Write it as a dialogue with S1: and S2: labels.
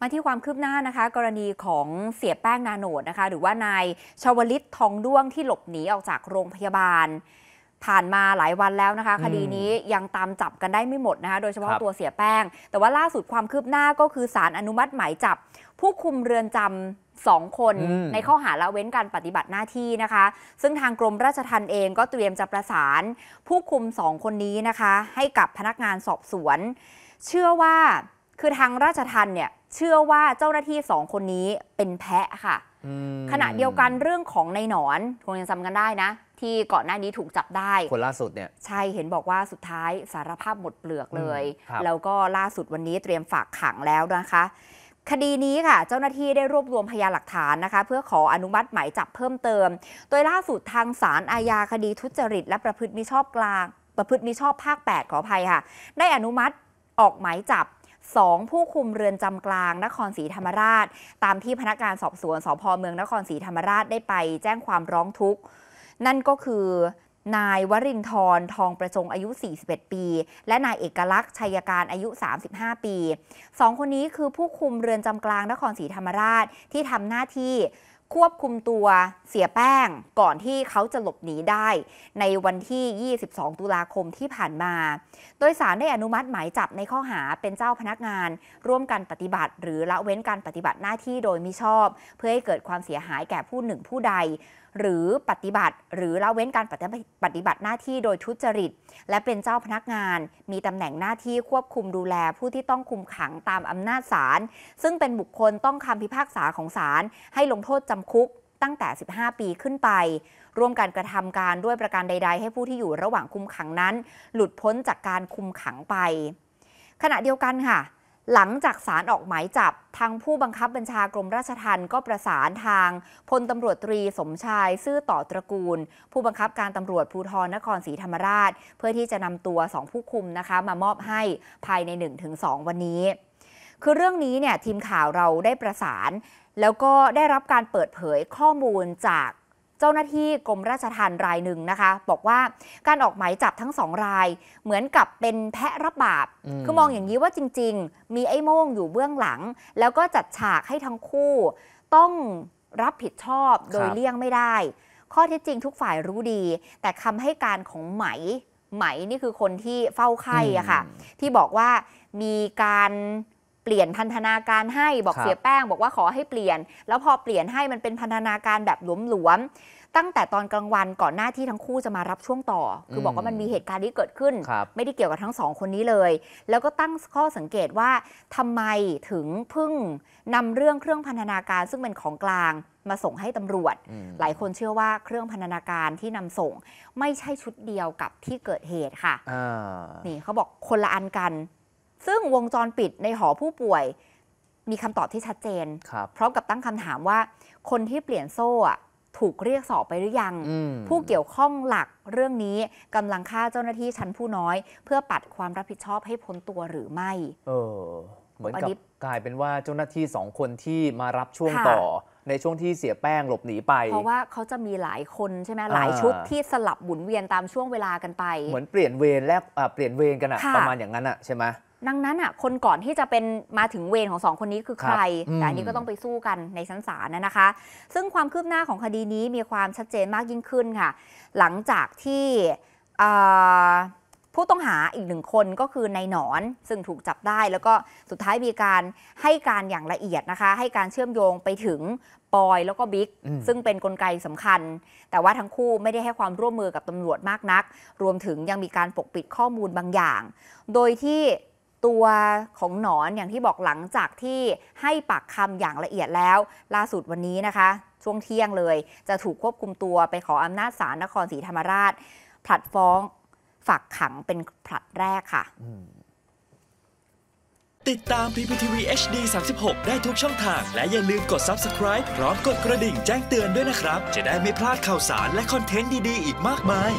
S1: มาที่ความคืบหน้านะคะ กรณีของเสียแป้งนาโนดนะคะหรือว่านายชาวลิตทองด้วงที่หลบหนีออกจากโรงพยาบาล ผ่านมาหลายวันแล้วนะคะคดีนี้ยังตามจับกันได้ไม่หมดนะคะโดยเฉพาะตัวเสียแป้ง แต่ว่าล่าสุดความคืบหน้าก็คือสารอนุมัติหมายจับผู้คุมเรือนจำสองคน ในข้อหาละเว้นการปฏิบัติหน้าที่นะคะ ซึ่งทางกรมราชทัณฑ์เองก็เตรียมจะประสานผู้คุมสองคนนี้นะคะ ให้กับพนักงานสอบสวน เชื่อว่าคือทางราชทัณฑ์เนี่ยเชื่อว่าเจ้าหน้าที่สองคนนี้เป็นแพะค่ะ ขณะเดียวกันเรื่องของในหนอนคงยังจำกันได้นะที่ก่อนหน้านี้ถูกจับได้ คนล่าสุดเนี่ยใช่ เห็นบอกว่าสุดท้ายสารภาพหมดเปลือกเลย แล้วก็ล่าสุดวันนี้เตรียมฝากขังแล้วนะคะ คดีนี้ค่ะ เจ้าหน้าที่ได้รวบรวมพยานหลักฐานนะคะ เพื่อขออนุมัติหมายจับเพิ่มเติม โดยล่าสุดทางศาลอาญาคดีทุจริต และประพฤติมิชอบกลาง ประพฤติมิชอบภาค8ขออภัยค่ะ ได้อนุมัติออกหมายจับ2 ผู้คุมเรือนจำกลางนครศรีธรรมราช ตามที่พนักงานสอบสวนสพเมืองนครศรีธรรมราชได้ไปแจ้งความร้องทุกข์นั่นก็คือ นายวรินทร์ทองประจงอายุ 41 ปี และนายเอกลักษณ์ชัยการอายุ 35 ปีสองคนนี้คือผู้คุมเรือนจำกลางนครศรีธรรมราชที่ทำหน้าที่ควบคุมตัวเสียแป้งก่อนที่เขาจะหลบหนีได้ ในวันที่ 22 ตุลาคมที่ผ่านมา โดยสารได้อนุมัติหมายจับในข้อหาเป็นเจ้าพนักงาน ร่วมกันปฏิบัติหรือละเว้นการปฏิบัติหน้าที่โดยมิชอบ เพื่อให้เกิดความเสียหายแก่ผู้หนึ่งผู้ใดหรือปฏิบัติหรือละเว้นการปฏิบัติหน้าที่โดยทุจริตและเป็นเจ้าพนักงาน มีตำแหน่งหน้าที่ควบคุมดูแลผู้ที่ต้องคุมขังตามอำนาจศาลซึ่งเป็นบุคคลต้องคำพิพากษาของศาลให้ลงโทษจำคุกตั้งแต่ 15 ปีขึ้นไป ร่วมการกระทำการด้วยประการใด ๆ ให้ผู้ที่อยู่ระหว่างคุมขังนั้น หลุดพ้นจากการคุมขังไป ขณะเดียวกันค่ะหลังจากสารออกหมายจับทางผู้บังคับบัญชากรมราชทัณฑ์ก็ประสานทาง พลตำรวจตรีสมชายซื่อต่อตระกูล ผู้บังคับการตำรวจภูธรนครศรีธรรมราช เพื่อที่จะนำตัวสองผู้คุมนะคะมามอบให้ภายใน 1-2 วันนี้ คือเรื่องนี้เนี่ยทีมข่าวเราได้ประสาน แล้วก็ได้รับการเปิดเผยข้อมูลจากจ้าหน้าที่กรมราชทัณฑ์รายหนึ่งนะคะ บอกว่าการออกหมายจับทั้งสองรายเหมือนกับเป็นแพะรับบาปคือมองอย่างนี้ว่าจริง ๆ มีไอ้โม่งอยู่เบื้องหลัง แล้วก็จัดฉากให้ทั้งคู่ ต้องรับผิดชอบโดยเลี่ยงไม่ได้ ข้อเท็จจริงทุกฝ่ายรู้ดี แต่คำให้การของไหมไหมนี่คือคนที่เฝ้าไข่อะค่ะ ที่บอกว่ามีการปลี่ยนพันธนาการให้บอกเสียแป้ง บอกว่าขอให้เปลี่ยน แล้วพอเปลี่ยนให้มันเป็นพันธนาการแบบหลวมๆตั้งแต่ตอนกลางวันก่อนหน้าที่ทั้งคู่จะมารับช่วงต่อ คือบอกว่ามันมีเหตุการณ์ที่เกิดขึ้น ไม่ได้เกี่ยวกับทั้งสองคนนี้เลย แล้วก็ตั้งข้อสังเกตว่าทำไมถึงพึ่งนำเรื่องเครื่องพันธนาการซึ่งเป็นของกลางมาส่งให้ตำรวจ หลายคนเชื่อว่าเครื่องพันธนาการที่นำส่งไม่ใช่ชุดเดียวกับที่เกิดเหตุค่ะนี่เขาบอกคนละอันกันซึ่งวงจรปิดในหอผู้ป่วยมีคำตอบที่ชัดเจนพร้อมกับตั้งคำถามว่า คนที่เปลี่ยนโซ่ถูกเรียกสอบไปหรือยัง ผู้เกี่ยวข้องหลักเรื่องนี้กำลังฆ่าเจ้าหน้าที่ชั้นผู้น้อย เพื่อปัดความรับผิดชอบให้พ้นตัวหรือไม่ เออเหมือนกับกลายเป็นว่าเจ้าหน้าที่สองคนที่มารับช่วงต่อในช่วงที่เสียแป้งหลบหนีไป เพราะว่าเขาจะมีหลายคนใช่ไหมหลายชุดที่สลับหมุนเวียนตามช่วงเวลากันไปเหมือนเปลี่ยนเวรแลกเปลี่ยนเวรกันอะประมาณอย่างนั้นอะใช่ไหมดังนั้นอ่ะคนก่อนที่จะเป็นมาถึงเวรของสองคนนี้คือใคร แต่อันนี้ก็ต้องไปสู้กันในชั้นศาลนะคะ ซึ่งความคืบหน้าของคดีนี้มีความชัดเจนมากยิ่งขึ้นค่ะ หลังจากที่ผู้ต้องหาอีกหนึ่งคนก็คือนายหนอน ซึ่งถูกจับได้ แล้วก็สุดท้ายมีการให้การอย่างละเอียดนะคะ ให้การเชื่อมโยงไปถึงปอยแล้วก็บิ๊กซึ่งเป็นนกลไกสำคัญ แต่ว่าทั้งคู่ไม่ได้ให้ความร่วมมือกับตำรวจมากนัก รวมถึงยังมีการปกปิดข้อมูลบางอย่าง โดยที่ตัวของหนอนอย่างที่บอกหลังจากที่ให้ปากคำอย่างละเอียดแล้ว ล่าสุดวันนี้นะคะ ช่วงเที่ยงเลยจะถูกควบคุมตัวไปขออำนาจศาลนครศรีธรรมราชผลัดฟ้องฝากขังเป็นผลัดแรกค่ะติดตาม PPTV HD 36 ได้ทุกช่องทาง และอย่าลืมกด subscribe พร้อมกดกระดิ่งแจ้งเตือนด้วยนะครับ จะได้ไม่พลาดข่าวสารและคอนเทนต์ดีๆอีกมากมาย